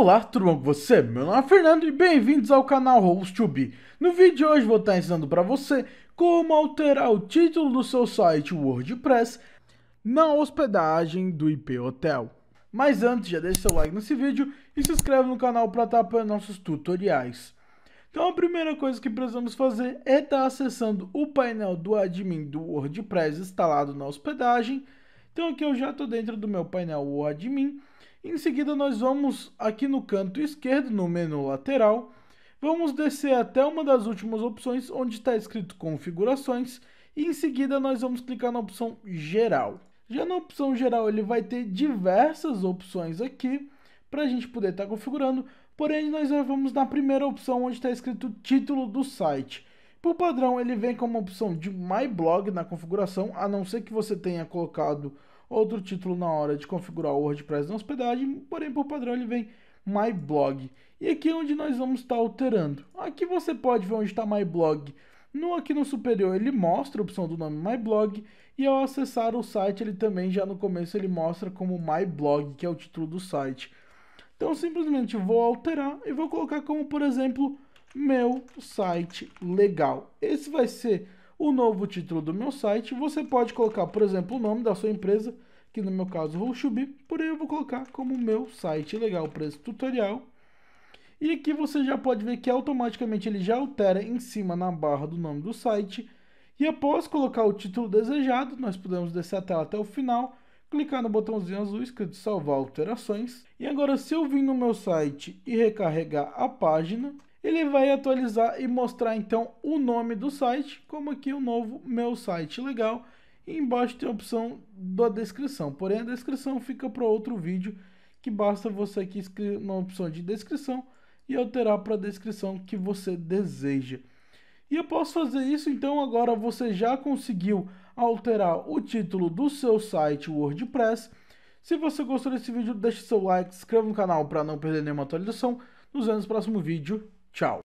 Olá, tudo bom com você? Meu nome é Fernando e bem-vindos ao canal host b No vídeo de hoje vou estar ensinando para você como alterar o título do seu site WordPress na hospedagem do IP Hotel. Mas antes, já deixa seu like nesse vídeo e se inscreve no canal para estar para nossos tutoriais. Então a primeira coisa que precisamos fazer é estar acessando o painel do admin do WordPress instalado na hospedagem. Então aqui eu já estou dentro do meu painel admin em seguida, nós vamos aqui no canto esquerdo, no menu lateral, vamos descer até uma das últimas opções, onde está escrito configurações, e em seguida nós vamos clicar na opção geral. Já na opção geral ele vai ter diversas opções aqui para a gente poder estar tá configurando, porém nós vamos na primeira opção onde está escrito título do site. Por padrão ele vem com uma opção de My Blog na configuração, a não ser que você tenha colocado outro título na hora de configurar o WordPress na hospedagem, porém por padrão ele vem My Blog. E aqui é onde nós vamos estar alterando. Aqui você pode ver onde está My Blog. No, aqui no superior ele mostra a opção do nome My Blog e ao acessar o site ele também já no começo ele mostra como My Blog, que é o título do site. Então simplesmente vou alterar e vou colocar como por exemplo meu site legal. Esse vai ser o novo título do meu site. Você pode colocar, por exemplo, o nome da sua empresa, que no meu caso vou subir, porém eu vou colocar como meu site. Legal, preço tutorial. E aqui você já pode ver que automaticamente ele já altera em cima na barra do nome do site. E após colocar o título desejado, nós podemos descer a tela até o final, clicar no botãozinho azul escrito salvar alterações. E agora se eu vir no meu site e recarregar a página, ele vai atualizar e mostrar então o nome do site, como aqui o novo meu site legal. E embaixo tem a opção da descrição, porém a descrição fica para outro vídeo que basta você aqui escrever na opção de descrição e alterar para a descrição que você deseja. E eu posso fazer isso, então agora você já conseguiu alterar o título do seu site WordPress. Se você gostou desse vídeo, deixe seu like, se inscreva no canal para não perder nenhuma atualização. Nos vemos no próximo vídeo. Tchau.